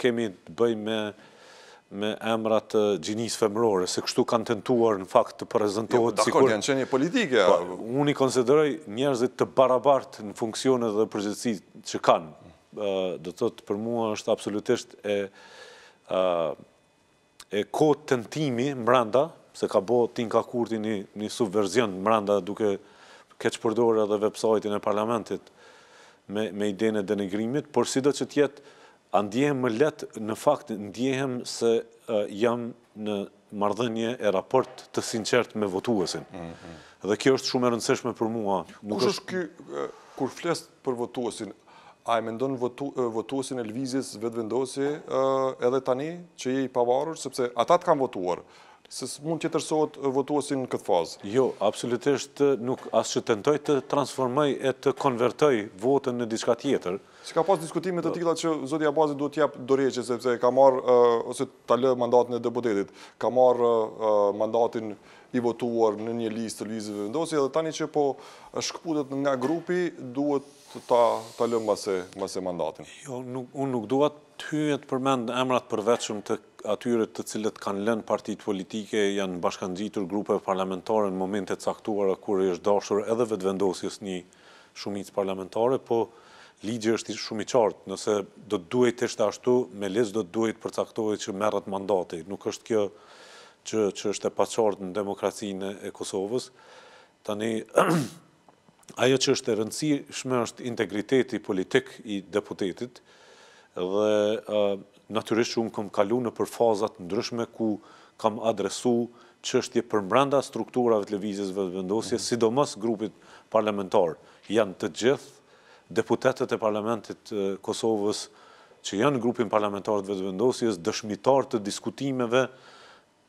kemi të bëjmë me me emrat gjinisë femërore, se kështu kanë tentuar në fakt të prezentohet jo, si kur... Dakor, janë qenje politike. Po, unë i konsideroj njerëzit të barabartë në funksionet dhe përgjithësi që kanë. Do të të për mua është absolutisht e e ko tentimi mranda, se ka bo t'inka kurti një subverzion mranda duke keq përdore edhe websajtin e parlamentit me idene denigrimit, por si do që tjetë A ndjehem më letë në fakt, ndjehem se jam në mardhënje e raport të sinqert me votuësin. Mhm. Dhe kjo është shumë e rëndësishme për mua. Kush është kjo, kur flest për votuesin, A e mendon votuosin e lvizis vetëvendosi edhe tani që je i pavarur, sepse ata të kam votuar, se mund tjetër sot votuosin në këtë fazë? Jo, absolutisht nuk asë që tentoj të transformoj e të konvertoj votën në diska tjetër. Si ka pas diskutimet të tila që Zoti Abazi duhet tjep doreqe, sepse ka marrë ose të lë mandatin e deputetit, ka marrë mandatin i votuar në një listë të lvizis vetëvendosi edhe tani që po shkëputet nga grupi duhet ta lëmë mase, mandatin. Jo, unë nuk duhet të hyjë të përmend emrat përveçëm të atyre të cilët kanë lënë partit politike, janë bashkanë gjitur grupe parlamentare në momente caktuara kur është dashur edhe vetë vendosjes një shumic parlamentare, po ligje është shumë i qartë, nëse do të duhet të shtë ashtu, me lesë do të duhet përcaktohet që merët mandati. Nuk është kjo që, që është e pa në demokracinë e Kosovës. Tani, ajo që është e rëndësi shme është integriteti politik i deputetit dhe natyrisht që unë kam kalu në për fazat ndryshme ku kam adresu që është je përmbranda strukturave të levizjes vëzbëndosje, mhm. sidomës grupit parlamentar janë të gjithë deputetet e parlamentit Kosovës që janë grupin parlamentar të vëzbëndosjes, dëshmitar të diskutimeve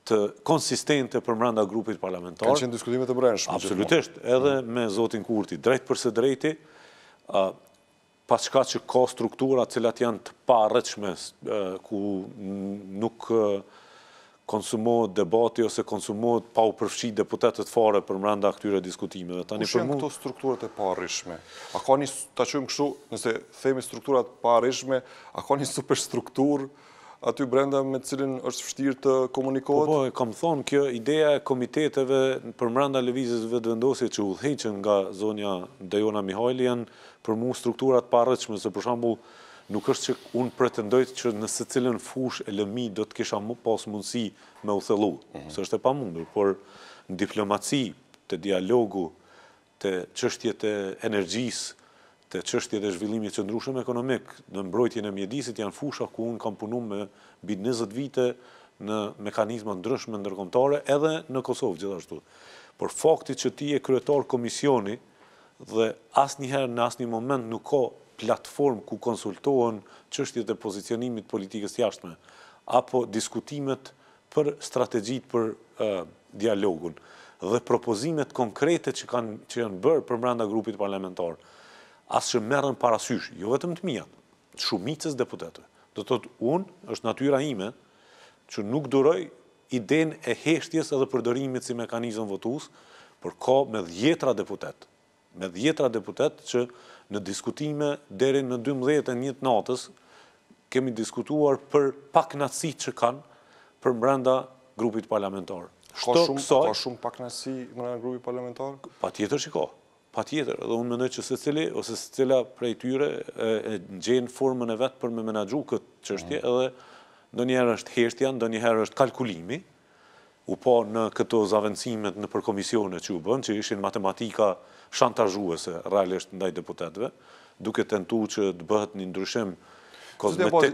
të konsistente për mranda grupit parlamentar. Kanë qenë diskutimet të brendshme. Absolutisht, edhe mm. me Zotin Kurti, drejt përse drejti, paska që ka struktura cilat janë të parëqme, ku nuk konsumohet debati ose konsumohet pa u përfqi deputetet fare për mranda këtyre diskutimit. Kështë janë këto strukturët e parishme? A ka një, ta qëmë këshu, nëse themi strukturat parishme, a ka një superstruktur aty brenda me cilin është fështirë të komunikohet? Po, po, e kam thonë, kjo ideja e komiteteve për mranda levizis vëtë që u dheqen nga zonja Dejona Mihajlian për mu strukturat parëqme, se për shambull nuk është që unë pretendojt që nëse cilin fush e lëmi do të kisha pas mundësi me u thelu, mhm. se është e pa mundur, por në diplomaci të dialogu të qështjet e energjisë, të qështje dhe zhvillimit të ndryshëm ekonomik në mbrojtjen e mjedisit janë fusha ku un kam punuar me mbi 20 vite në mekanizma ndryshme ndërkombëtare edhe në Kosovë gjithashtu. Por fakti që ti je kryetor komisioni dhe asnjëherë në asnjë moment nuk ka platform ku konsultohen çështjet e pozicionimit politikës jashtme apo diskutimet për strategjit për dialogun dhe propozimet konkrete që kanë që janë bërë mranda grupit parlamentarë asë që merën parasysh, jo vetëm të mija, shumicës deputetëve. Do të të unë është natyra ime që nuk duroj iden e heshtjes edhe përdërimit si mekanizën votus, për ka me djetra deputet, me djetra deputet që në diskutime deri në 12 e natës kemi diskutuar për pak nësi që kanë për mbrenda grupit parlamentarë. Ka shumë pak nësi mbrenda grupit parlamentarë? Pa tjetër që ka pa tjetër, edhe unë mëndoj që se cili, ose se cila prej tyre, në gjenë formën e vetë për me menagju këtë qështje, mm. edhe në njerë është heshtja, në njerë është kalkulimi, u po në këto zavëndësimet në përkomisione që u bënë, që ishin matematika shantazhuese, realisht ndaj deputetve, duke tentu që të bëhet një ndryshim kozmetik.